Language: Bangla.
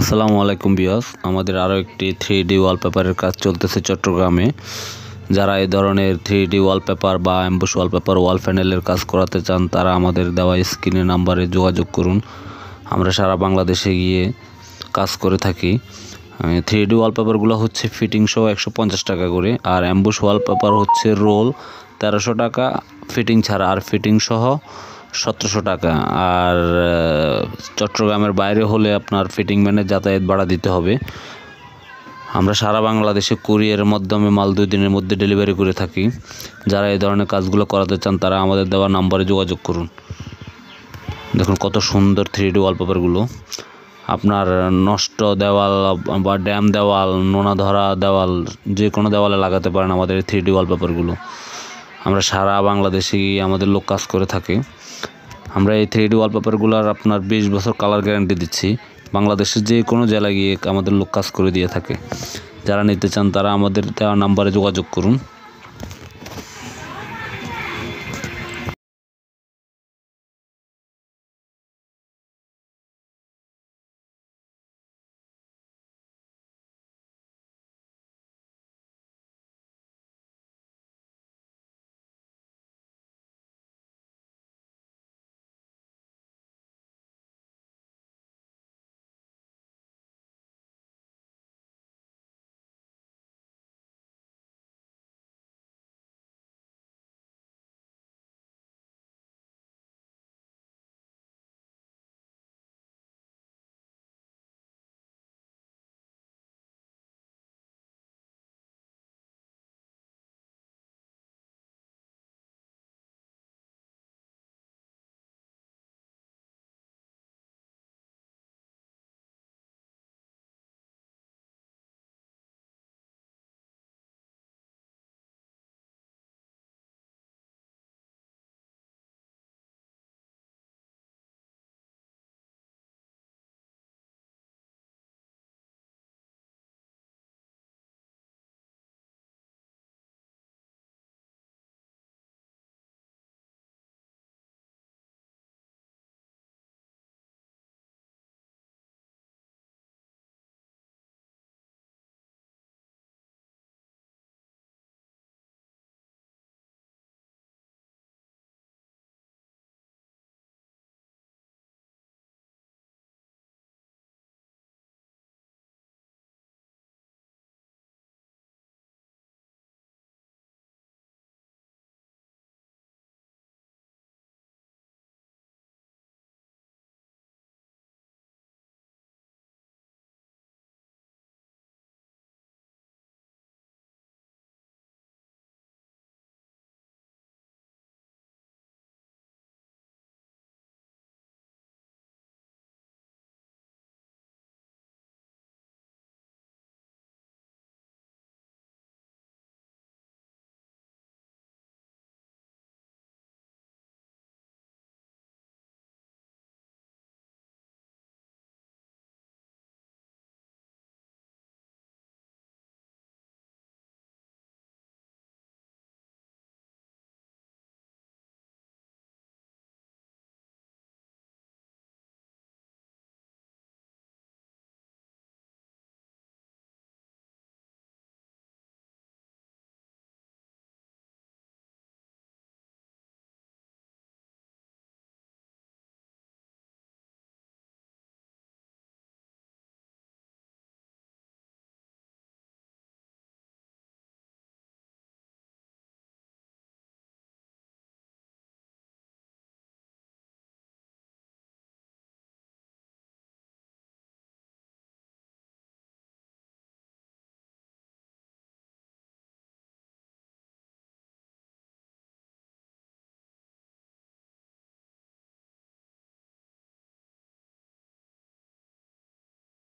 আসসালামু আলাইকুম বিয়াস আমাদের আরও একটি থ্রি ডি ওয়ালপেপারের কাজ চলতেছে চট্টগ্রামে যারা এই ধরনের থ্রি ডি ওয়ালপেপার বা অ্যাম্বুস ওয়ালপেপার ওয়াল প্যানেলের কাজ করাতে চান তারা আমাদের দেওয়া স্ক্রিনের নাম্বারে যোগাযোগ করুন আমরা সারা বাংলাদেশে গিয়ে কাজ করে থাকি থ্রি ডি ওয়ালপেপারগুলো হচ্ছে ফিটিং সহ একশো পঞ্চাশ টাকা করে আর অ্যাম্বুস ওয়ালপেপার হচ্ছে রোল তেরোশো টাকা ফিটিং ছাড়া আর ফিটিং সহ সতেরোশো টাকা আর চট্টগ্রামের বাইরে হলে আপনার ফিটিং ম্যানের যাতায়াত ভাড়া দিতে হবে আমরা সারা বাংলাদেশে কুরিয়ারের মাধ্যমে মাল দুই দিনের মধ্যে ডেলিভারি করে থাকি যারা এই ধরনের কাজগুলো করাতে চান তারা আমাদের দেওয়া নাম্বারে যোগাযোগ করুন দেখুন কত সুন্দর থ্রি ডি ওয়ালপেপারগুলো আপনার নষ্ট দেওয়াল বা ড্যাম দেওয়াল নোনা ধরা দেওয়াল যে কোনো দেওয়ালে লাগাতে পারেন আমাদের থ্রি ডি ওয়ালপেপারগুলো আমরা সারা বাংলাদেশে আমাদের লোক কাজ করে থাকে আমরা এই থ্রি ডি ওয়ালপেপারগুলোর আপনার বিশ বছর কালার গ্যারান্টি দিচ্ছি বাংলাদেশের যে কোনো জেলায় গিয়ে আমাদের লোক কাজ করে দিয়ে থাকে যারা নিতে চান তারা আমাদের দেওয়া নাম্বারে যোগাযোগ করুন